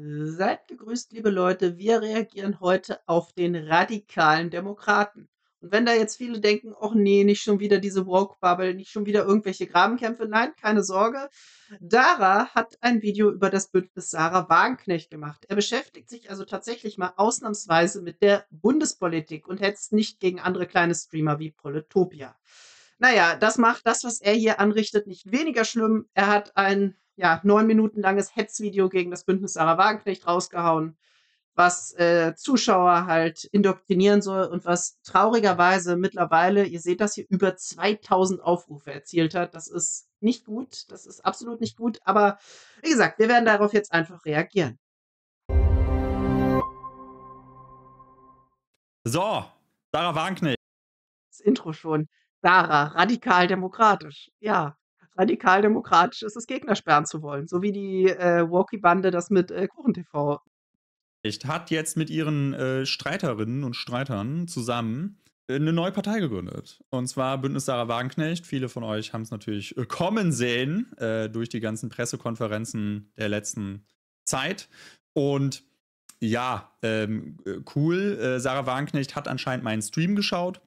Seid gegrüßt, liebe Leute. Wir reagieren heute auf den radikalen Demokraten. Und wenn da jetzt viele denken, ach nee, nicht schon wieder diese Woke-Bubble, nicht schon wieder irgendwelche Grabenkämpfe, nein, keine Sorge. Dara hat ein Video über das Bündnis Sarah Wagenknecht gemacht. Er beschäftigt sich also tatsächlich mal ausnahmsweise mit der Bundespolitik und hetzt nicht gegen andere kleine Streamer wie Proletopia. Naja, das macht das, was er hier anrichtet, nicht weniger schlimm. Er hat ein ja, neun Minuten langes Hetzvideo gegen das Bündnis Sarah Wagenknecht rausgehauen, was äh, Zuschauer halt indoktrinieren soll und was traurigerweise mittlerweile, ihr seht das hier, über 2000 Aufrufe erzielt hat. Das ist nicht gut, das ist absolut nicht gut, aber wie gesagt, wir werden darauf jetzt einfach reagieren. So, Sarah Wagenknecht. Das Intro schon. Sarah, radikal demokratisch. Ja radikaldemokratisch ist es, Gegner sperren zu wollen. So wie die äh, Walkie-Bande das mit äh, KuchenTV. Hat jetzt mit ihren äh, Streiterinnen und Streitern zusammen äh, eine neue Partei gegründet. Und zwar Bündnis Sarah Wagenknecht. Viele von euch haben es natürlich äh, kommen sehen äh, durch die ganzen Pressekonferenzen der letzten Zeit. Und ja, ähm, äh, cool. Äh, Sarah Wagenknecht hat anscheinend meinen Stream geschaut,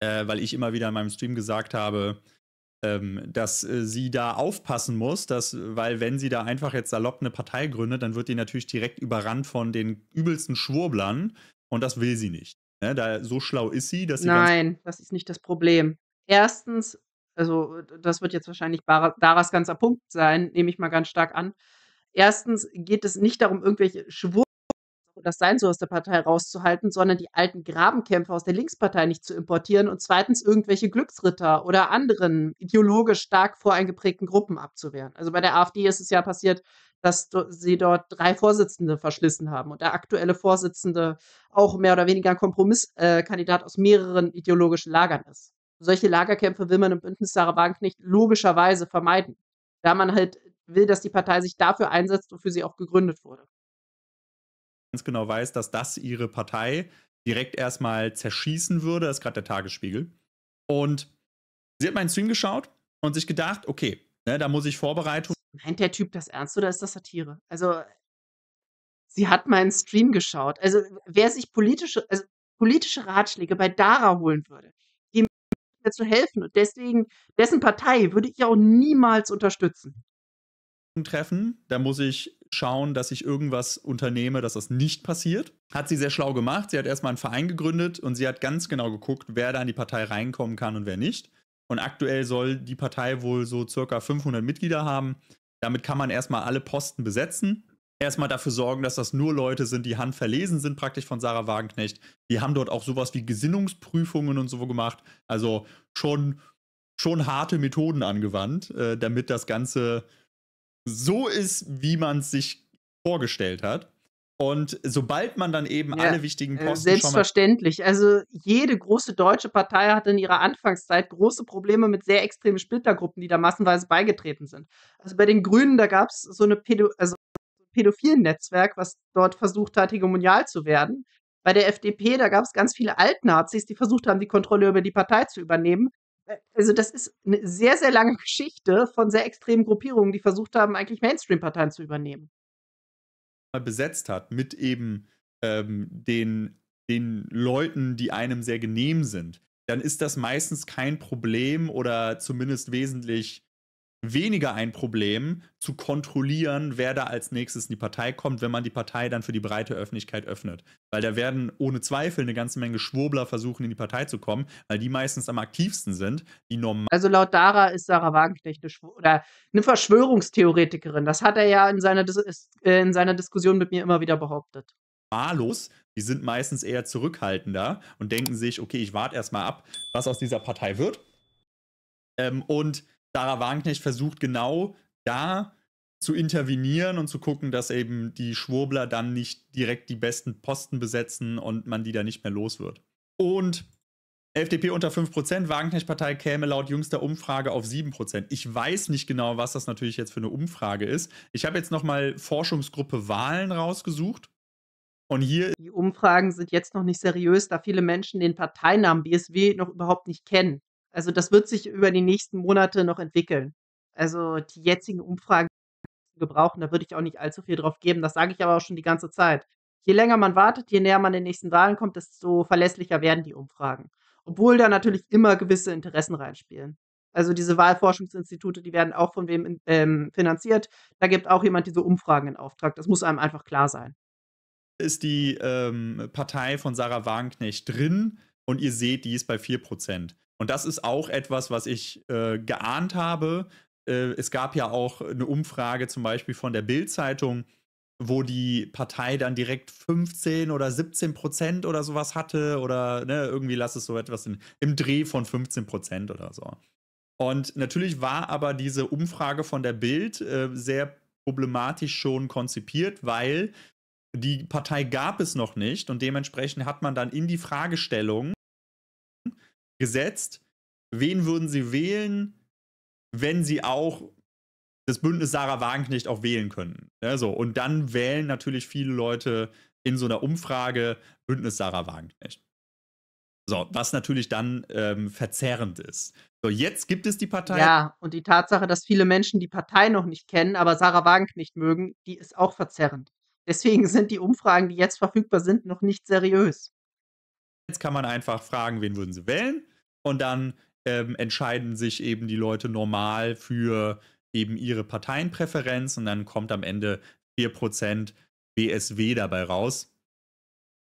äh, weil ich immer wieder in meinem Stream gesagt habe, ähm, dass äh, sie da aufpassen muss, dass, weil wenn sie da einfach jetzt salopp eine Partei gründet, dann wird die natürlich direkt überrannt von den übelsten Schwurblern und das will sie nicht. Ne? Da, so schlau ist sie, dass sie. Nein, das ist nicht das Problem. Erstens, also das wird jetzt wahrscheinlich Bar Daras ganzer Punkt sein, nehme ich mal ganz stark an. Erstens geht es nicht darum, irgendwelche Schwurbler und das sein so aus der Partei rauszuhalten, sondern die alten Grabenkämpfe aus der Linkspartei nicht zu importieren und zweitens irgendwelche Glücksritter oder anderen ideologisch stark voreingeprägten Gruppen abzuwehren. Also bei der AfD ist es ja passiert, dass sie dort drei Vorsitzende verschlissen haben und der aktuelle Vorsitzende auch mehr oder weniger ein Kompromisskandidat äh, aus mehreren ideologischen Lagern ist. Solche Lagerkämpfe will man im Bündnis Sarah Wagenknecht logischerweise vermeiden, da man halt will, dass die Partei sich dafür einsetzt, wofür sie auch gegründet wurde ganz genau weiß, dass das ihre Partei direkt erstmal zerschießen würde. Das ist gerade der Tagesspiegel. Und sie hat meinen Stream geschaut und sich gedacht, okay, ne, da muss ich Vorbereitung. Meint der Typ das ernst oder ist das Satire? Also, sie hat meinen Stream geschaut. Also, wer sich politische, also politische Ratschläge bei Dara holen würde, dem zu helfen und deswegen, dessen Partei würde ich auch niemals unterstützen treffen. Da muss ich schauen, dass ich irgendwas unternehme, dass das nicht passiert. Hat sie sehr schlau gemacht. Sie hat erstmal einen Verein gegründet und sie hat ganz genau geguckt, wer da in die Partei reinkommen kann und wer nicht. Und aktuell soll die Partei wohl so circa 500 Mitglieder haben. Damit kann man erstmal alle Posten besetzen. Erstmal dafür sorgen, dass das nur Leute sind, die handverlesen sind, praktisch von Sarah Wagenknecht. Die haben dort auch sowas wie Gesinnungsprüfungen und so gemacht. Also schon, schon harte Methoden angewandt, äh, damit das Ganze so ist, wie man es sich vorgestellt hat. Und sobald man dann eben ja, alle wichtigen äh, Posten. Selbstverständlich. also jede große deutsche Partei hatte in ihrer Anfangszeit große Probleme mit sehr extremen Splittergruppen, die da massenweise beigetreten sind. Also bei den Grünen, da gab es so eine Pädo also ein pädophilen Netzwerk, was dort versucht hat, hegemonial zu werden. Bei der FDP, da gab es ganz viele Altnazis, die versucht haben, die Kontrolle über die Partei zu übernehmen. Äh, also das ist eine sehr, sehr lange Geschichte von sehr extremen Gruppierungen, die versucht haben, eigentlich Mainstream-Parteien zu übernehmen. Mal Besetzt hat mit eben ähm, den, den Leuten, die einem sehr genehm sind, dann ist das meistens kein Problem oder zumindest wesentlich weniger ein Problem zu kontrollieren, wer da als nächstes in die Partei kommt, wenn man die Partei dann für die breite Öffentlichkeit öffnet. Weil da werden ohne Zweifel eine ganze Menge Schwurbler versuchen, in die Partei zu kommen, weil die meistens am aktivsten sind. Die normal also laut Dara ist Sarah Wagenknecht eine, Schw oder eine Verschwörungstheoretikerin. Das hat er ja in seiner, Dis äh, in seiner Diskussion mit mir immer wieder behauptet. Malus, die sind meistens eher zurückhaltender und denken sich, okay, ich warte erstmal ab, was aus dieser Partei wird. Ähm, und Sarah Wagenknecht versucht genau da zu intervenieren und zu gucken, dass eben die Schwurbler dann nicht direkt die besten Posten besetzen und man die da nicht mehr los wird. Und FDP unter 5%, Wagenknecht-Partei käme laut jüngster Umfrage auf 7%. Ich weiß nicht genau, was das natürlich jetzt für eine Umfrage ist. Ich habe jetzt nochmal Forschungsgruppe Wahlen rausgesucht. Und hier. Die Umfragen sind jetzt noch nicht seriös, da viele Menschen den Parteinamen BSW noch überhaupt nicht kennen. Also das wird sich über die nächsten Monate noch entwickeln. Also die jetzigen Umfragen gebrauchen, da würde ich auch nicht allzu viel drauf geben. Das sage ich aber auch schon die ganze Zeit. Je länger man wartet, je näher man den nächsten Wahlen kommt, desto verlässlicher werden die Umfragen. Obwohl da natürlich immer gewisse Interessen reinspielen. Also diese Wahlforschungsinstitute, die werden auch von wem ähm, finanziert. Da gibt auch jemand diese Umfragen in Auftrag. Das muss einem einfach klar sein. Ist die ähm, Partei von Sarah Wagenknecht drin und ihr seht, die ist bei 4%. Und das ist auch etwas, was ich äh, geahnt habe. Äh, es gab ja auch eine Umfrage zum Beispiel von der Bild-Zeitung, wo die Partei dann direkt 15 oder 17 Prozent oder sowas hatte oder ne, irgendwie lass es so etwas in, im Dreh von 15 Prozent oder so. Und natürlich war aber diese Umfrage von der Bild äh, sehr problematisch schon konzipiert, weil die Partei gab es noch nicht und dementsprechend hat man dann in die Fragestellung gesetzt. Wen würden Sie wählen, wenn Sie auch das Bündnis Sarah Wagenknecht auch wählen könnten? Ja, so. Und dann wählen natürlich viele Leute in so einer Umfrage Bündnis Sarah Wagenknecht. So, was natürlich dann ähm, verzerrend ist. So, jetzt gibt es die Partei. Ja, und die Tatsache, dass viele Menschen die Partei noch nicht kennen, aber Sarah Wagenknecht mögen, die ist auch verzerrend. Deswegen sind die Umfragen, die jetzt verfügbar sind, noch nicht seriös. Jetzt kann man einfach fragen, wen würden sie wählen. Und dann ähm, entscheiden sich eben die Leute normal für eben ihre Parteienpräferenz. Und dann kommt am Ende 4% BSW dabei raus.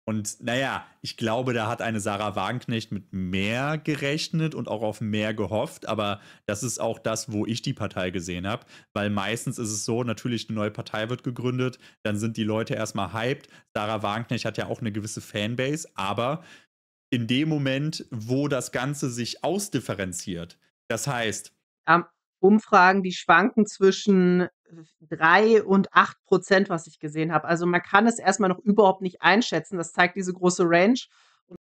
Und naja, ich glaube, da hat eine Sarah Wagenknecht mit mehr gerechnet und auch auf mehr gehofft. Aber das ist auch das, wo ich die Partei gesehen habe. Weil meistens ist es so, natürlich eine neue Partei wird gegründet, dann sind die Leute erstmal hyped. Sarah Wagenknecht hat ja auch eine gewisse Fanbase, aber in dem Moment, wo das Ganze sich ausdifferenziert. Das heißt. Ähm, Umfragen, die schwanken zwischen 3 äh, und 8 Prozent, was ich gesehen habe. Also man kann es erstmal noch überhaupt nicht einschätzen. Das zeigt diese große Range. Und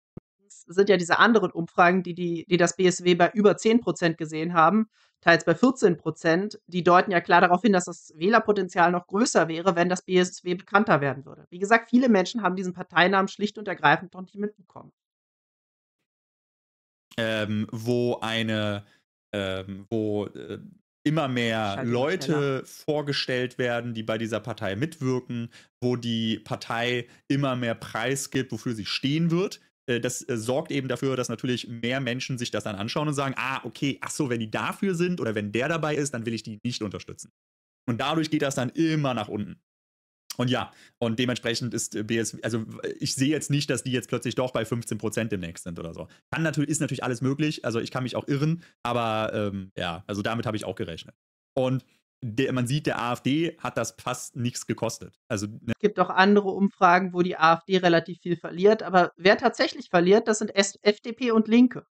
es sind ja diese anderen Umfragen, die, die, die das BSW bei über 10 Prozent gesehen haben, teils bei 14 Prozent, die deuten ja klar darauf hin, dass das Wählerpotenzial noch größer wäre, wenn das BSW bekannter werden würde. Wie gesagt, viele Menschen haben diesen Parteinamen schlicht und ergreifend noch nicht mitbekommen ähm, wo eine, ähm, wo äh, immer mehr Leute vorgestellt werden, die bei dieser Partei mitwirken, wo die Partei immer mehr Preis gibt, wofür sie stehen wird. Äh, das äh, sorgt eben dafür, dass natürlich mehr Menschen sich das dann anschauen und sagen, ah, okay, ach so, wenn die dafür sind oder wenn der dabei ist, dann will ich die nicht unterstützen. Und dadurch geht das dann immer nach unten. Und ja, und dementsprechend ist äh, BSW, also ich sehe jetzt nicht, dass die jetzt plötzlich doch bei 15 Prozent demnächst sind oder so. Kann natürlich, ist natürlich alles möglich, also ich kann mich auch irren, aber ähm, ja, also damit habe ich auch gerechnet. Und der, man sieht, der AfD hat das fast nichts gekostet. Also, ne? Es gibt auch andere Umfragen, wo die AfD relativ viel verliert, aber wer tatsächlich verliert, das sind S FDP und Linke.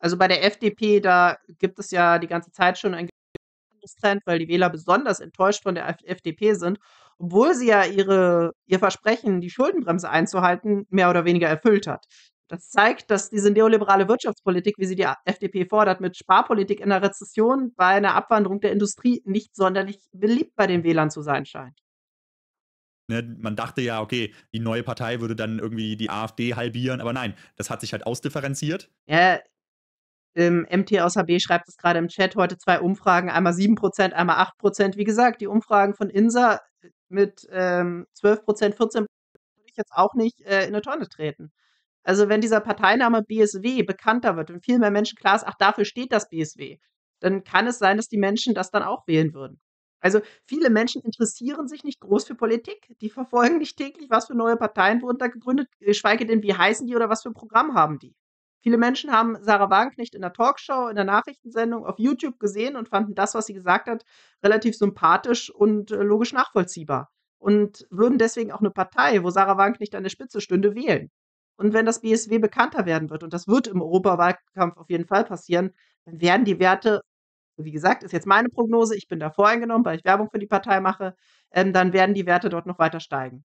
Also bei der FDP, da gibt es ja die ganze Zeit schon ein Trend, weil die Wähler besonders enttäuscht von der FDP sind obwohl sie ja ihre, ihr Versprechen, die Schuldenbremse einzuhalten, mehr oder weniger erfüllt hat. Das zeigt, dass diese neoliberale Wirtschaftspolitik, wie sie die FDP fordert, mit Sparpolitik in der Rezession bei einer Abwanderung der Industrie nicht sonderlich beliebt bei den Wählern zu sein scheint. Ne, man dachte ja, okay, die neue Partei würde dann irgendwie die AfD halbieren, aber nein, das hat sich halt ausdifferenziert. Ja, ähm, MT aus HB schreibt es gerade im Chat heute zwei Umfragen, einmal 7%, einmal 8%. Wie gesagt, die Umfragen von INSA mit ähm, 12 Prozent, 14 würde ich jetzt auch nicht äh, in eine Tonne treten. Also wenn dieser Parteiname BSW bekannter wird und viel mehr Menschen klar ist, ach, dafür steht das BSW, dann kann es sein, dass die Menschen das dann auch wählen würden. Also viele Menschen interessieren sich nicht groß für Politik. Die verfolgen nicht täglich, was für neue Parteien wurden da gegründet, geschweige denn, wie heißen die oder was für ein Programm haben die. Viele Menschen haben Sarah Wagenknecht in der Talkshow, in der Nachrichtensendung, auf YouTube gesehen und fanden das, was sie gesagt hat, relativ sympathisch und äh, logisch nachvollziehbar. Und würden deswegen auch eine Partei, wo Sarah Wagenknecht an der Spitze stünde, wählen. Und wenn das BSW bekannter werden wird, und das wird im Europawahlkampf auf jeden Fall passieren, dann werden die Werte, wie gesagt, ist jetzt meine Prognose, ich bin da voreingenommen, weil ich Werbung für die Partei mache, ähm, dann werden die Werte dort noch weiter steigen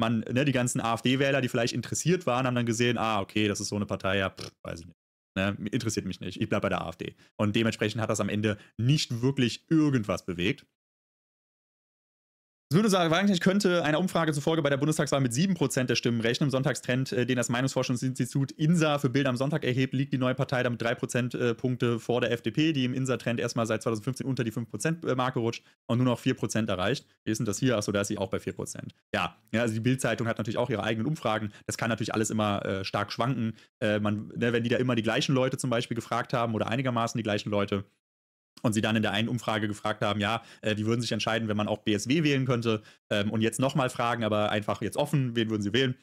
man, ne, die ganzen AfD-Wähler, die vielleicht interessiert waren, haben dann gesehen, ah, okay, das ist so eine Partei, ja, pff, weiß ich nicht. Ne, interessiert mich nicht, ich bleibe bei der AfD. Und dementsprechend hat das am Ende nicht wirklich irgendwas bewegt. Ich würde sagen, Wagenknecht könnte einer Umfrage zufolge bei der Bundestagswahl mit 7% der Stimmen rechnen. Im Sonntagstrend, äh, den das Meinungsforschungsinstitut INSA für Bild am Sonntag erhebt, liegt die neue Partei damit 3 Prozentpunkte äh, vor der FDP, die im INSA-Trend erstmal seit 2015 unter die 5%-Marke äh, rutscht und nur noch 4% erreicht. Wie ist denn das hier? Achso, da ist sie auch bei 4%. Ja, ja also die Bild-Zeitung hat natürlich auch ihre eigenen Umfragen. Das kann natürlich alles immer äh, stark schwanken. Äh, man, ne, wenn die da immer die gleichen Leute zum Beispiel gefragt haben oder einigermaßen die gleichen Leute, und sie dann in der einen Umfrage gefragt haben, ja, äh, die würden sich entscheiden, wenn man auch BSW wählen könnte. Ähm, und jetzt nochmal fragen, aber einfach jetzt offen, wen würden sie wählen?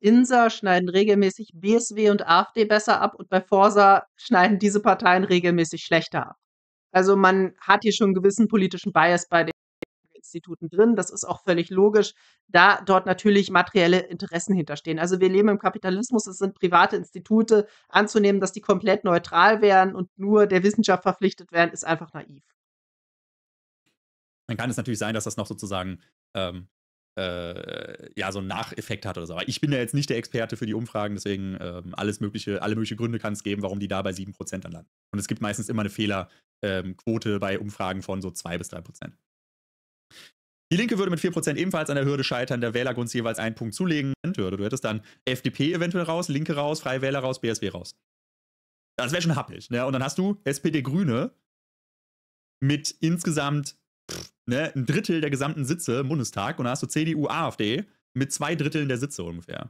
Insa schneiden regelmäßig BSW und AfD besser ab und bei Forsa schneiden diese Parteien regelmäßig schlechter ab. Also man hat hier schon einen gewissen politischen Bias bei den Instituten drin. Das ist auch völlig logisch, da dort natürlich materielle Interessen hinterstehen. Also wir leben im Kapitalismus, es sind private Institute. Anzunehmen, dass die komplett neutral wären und nur der Wissenschaft verpflichtet wären, ist einfach naiv. Dann kann es natürlich sein, dass das noch sozusagen ähm, äh, ja, so einen Nacheffekt hat oder so. Aber ich bin ja jetzt nicht der Experte für die Umfragen, deswegen ähm, alles mögliche, alle möglichen Gründe kann es geben, warum die da bei 7% landen. Und es gibt meistens immer eine Fehlerquote ähm, bei Umfragen von so 2 bis 3%. Die Linke würde mit 4% ebenfalls an der Hürde scheitern, der Wählergunst jeweils einen Punkt zulegen. Du hättest dann FDP eventuell raus, Linke raus, Freie Wähler raus, BSW raus. Das wäre schon happig. Ne? Und dann hast du SPD-Grüne mit insgesamt pff, ne, ein Drittel der gesamten Sitze im Bundestag und dann hast du CDU-AfD mit zwei Dritteln der Sitze ungefähr.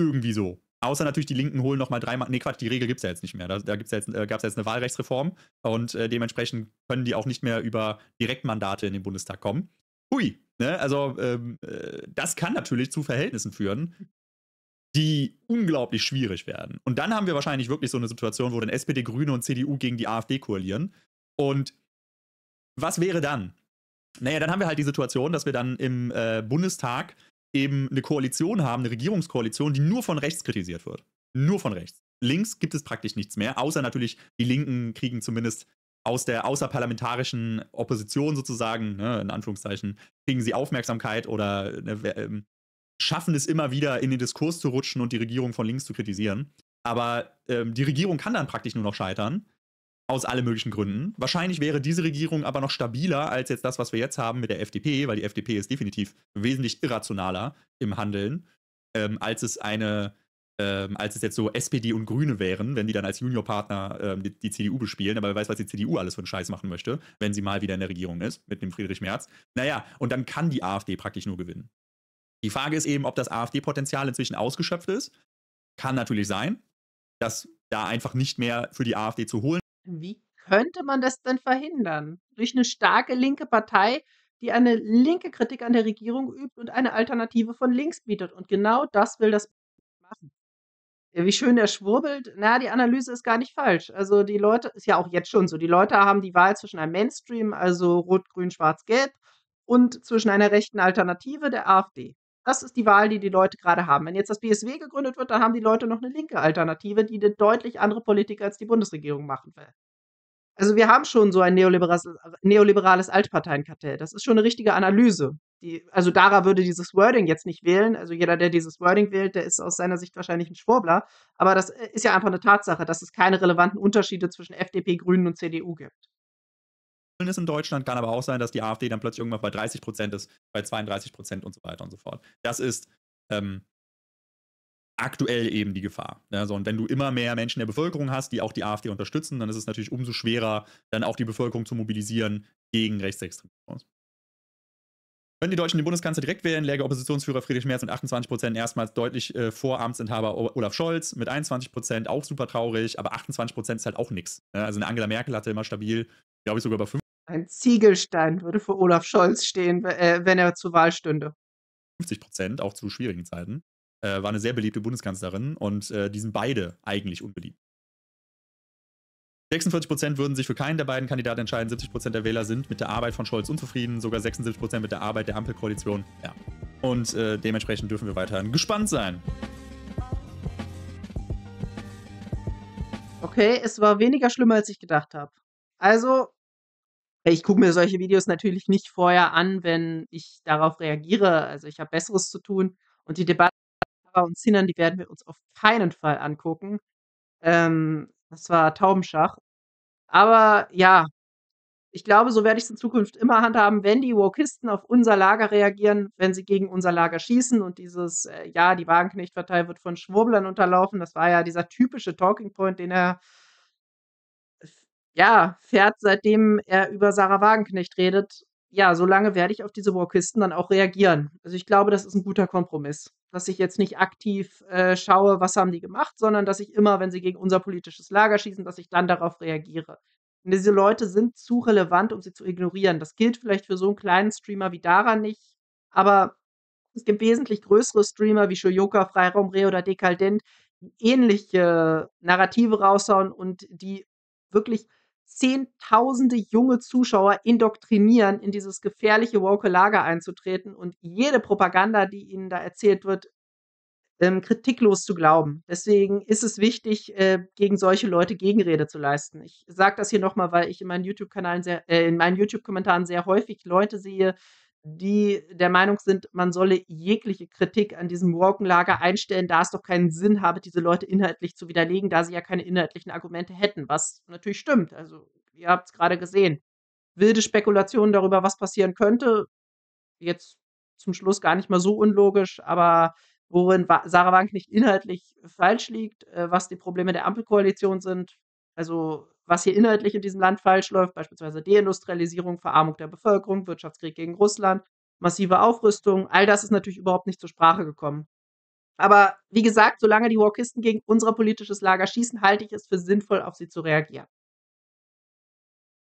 Irgendwie so. Außer natürlich, die Linken holen nochmal drei Mandate. Nee, Quatsch, die Regel gibt es ja jetzt nicht mehr. Da, da ja äh, gab es ja jetzt eine Wahlrechtsreform und äh, dementsprechend können die auch nicht mehr über Direktmandate in den Bundestag kommen. Hui, ne? Also, ähm, äh, das kann natürlich zu Verhältnissen führen, die unglaublich schwierig werden. Und dann haben wir wahrscheinlich wirklich so eine Situation, wo dann SPD, Grüne und CDU gegen die AfD koalieren. Und was wäre dann? Naja, dann haben wir halt die Situation, dass wir dann im äh, Bundestag eben eine Koalition haben, eine Regierungskoalition, die nur von rechts kritisiert wird. Nur von rechts. Links gibt es praktisch nichts mehr, außer natürlich, die Linken kriegen zumindest aus der außerparlamentarischen Opposition sozusagen, ne, in Anführungszeichen, kriegen sie Aufmerksamkeit oder ne, ähm, schaffen es immer wieder, in den Diskurs zu rutschen und die Regierung von links zu kritisieren. Aber ähm, die Regierung kann dann praktisch nur noch scheitern, aus allen möglichen Gründen. Wahrscheinlich wäre diese Regierung aber noch stabiler als jetzt das, was wir jetzt haben mit der FDP, weil die FDP ist definitiv wesentlich irrationaler im Handeln, ähm, als es eine, ähm, als es jetzt so SPD und Grüne wären, wenn die dann als Juniorpartner ähm, die, die, CDU bespielen. Aber wer weiß, was die CDU alles für einen Scheiß machen möchte, wenn sie mal wieder in der Regierung ist, mit dem Friedrich Merz. Naja, und dann kann die AfD praktisch nur gewinnen. Die Frage ist eben, ob das AfD-Potenzial inzwischen ausgeschöpft ist. Kann natürlich sein, dass da einfach nicht mehr für die AfD zu holen wie könnte man das denn verhindern? Durch eine starke linke Partei, die eine linke Kritik an der Regierung übt und eine Alternative von links bietet. Und genau das will das machen. wie schön der schwurbelt. Na die Analyse ist gar nicht falsch. Also, die Leute ist ja auch jetzt schon so, die Leute haben die Wahl zwischen einem Mainstream, also rot, grün, schwarz, gelb, und zwischen einer rechten Alternative, der AfD. Das ist die Wahl, die die Leute gerade haben. Wenn jetzt das BSW gegründet wird, dann haben die Leute noch eine linke Alternative, die eine deutlich andere Politik als die Bundesregierung machen will. Also wir haben schon so ein neoliberales, neoliberales Altparteienkartell. Das ist schon eine richtige Analyse. Die, also Dara würde dieses Wording jetzt nicht wählen. Also jeder, der dieses Wording wählt, der ist aus seiner Sicht wahrscheinlich ein Schwurbler. Aber das äh, ist ja einfach eine Tatsache, dass es keine relevanten Unterschiede zwischen FDP, Grünen und CDU gibt ist in Deutschland, kann aber auch sein, dass die AfD dann plötzlich irgendwann bei 30 Prozent ist, bei 32 Prozent und so weiter und so fort. Das ist ähm, aktuell eben die Gefahr. Also, und wenn du immer mehr Menschen der Bevölkerung hast, die auch die AfD unterstützen, dann ist es natürlich umso schwerer, dann auch die Bevölkerung zu mobilisieren gegen Rechtsextremismus. Wenn die Deutschen den Bundeskanzler direkt wählen, läge Oppositionsführer Friedrich Merz mit 28 Prozent erstmals deutlich äh, vor Amtsinhaber Olaf Scholz mit 21 Prozent, auch super traurig, aber 28 Prozent ist halt auch nichts. Ne? Also eine Angela Merkel hatte immer stabil, glaube ich, sogar über 5 ein Ziegelstein würde für Olaf Scholz stehen, äh, wenn er zur Wahl stünde. 50 Prozent, auch zu schwierigen Zeiten, äh, war eine sehr beliebte Bundeskanzlerin und äh, die sind beide eigentlich unbeliebt. 46 Prozent würden sich für keinen der beiden Kandidaten entscheiden. 70 Prozent der Wähler sind mit der Arbeit von Scholz unzufrieden, sogar 76 Prozent mit der Arbeit der Ampelkoalition. Ja. Und äh, dementsprechend dürfen wir weiterhin gespannt sein. Okay, es war weniger schlimm, als ich gedacht habe. Also ich gucke mir solche Videos natürlich nicht vorher an, wenn ich darauf reagiere. Also ich habe Besseres zu tun. Und die Debatte und Zinnern, die werden wir uns auf keinen Fall angucken. Ähm, das war Taubenschach. Aber ja, ich glaube, so werde ich es in Zukunft immer handhaben, wenn die Wokisten auf unser Lager reagieren, wenn sie gegen unser Lager schießen und dieses, äh, ja, die Wagenknecht-Partei wird von Schwurblern unterlaufen. Das war ja dieser typische Talking Point, den er ja, fährt seitdem er über Sarah Wagenknecht redet, ja, so lange werde ich auf diese Walkisten dann auch reagieren. Also ich glaube, das ist ein guter Kompromiss, dass ich jetzt nicht aktiv äh, schaue, was haben die gemacht, sondern dass ich immer, wenn sie gegen unser politisches Lager schießen, dass ich dann darauf reagiere. Und diese Leute sind zu relevant, um sie zu ignorieren. Das gilt vielleicht für so einen kleinen Streamer wie Dara nicht, aber es gibt wesentlich größere Streamer wie Shoyoka, Freiraum Re oder Dekadent, die ähnliche Narrative raushauen und die wirklich zehntausende junge Zuschauer indoktrinieren, in dieses gefährliche woke Lager einzutreten und jede Propaganda, die ihnen da erzählt wird, ähm, kritiklos zu glauben. Deswegen ist es wichtig, äh, gegen solche Leute Gegenrede zu leisten. Ich sage das hier nochmal, weil ich in meinen YouTube-Kanalen sehr, äh, in meinen YouTube-Kommentaren sehr häufig Leute sehe, die der Meinung sind, man solle jegliche Kritik an diesem Walkenlager einstellen, da es doch keinen Sinn habe, diese Leute inhaltlich zu widerlegen, da sie ja keine inhaltlichen Argumente hätten, was natürlich stimmt. Also ihr habt es gerade gesehen. Wilde Spekulationen darüber, was passieren könnte, jetzt zum Schluss gar nicht mal so unlogisch, aber worin Sarah Wank nicht inhaltlich falsch liegt, äh, was die Probleme der Ampelkoalition sind. Also was hier inhaltlich in diesem Land falsch läuft, beispielsweise Deindustrialisierung, Verarmung der Bevölkerung, Wirtschaftskrieg gegen Russland, massive Aufrüstung, all das ist natürlich überhaupt nicht zur Sprache gekommen. Aber wie gesagt, solange die Walkisten gegen unser politisches Lager schießen, halte ich es für sinnvoll, auf sie zu reagieren.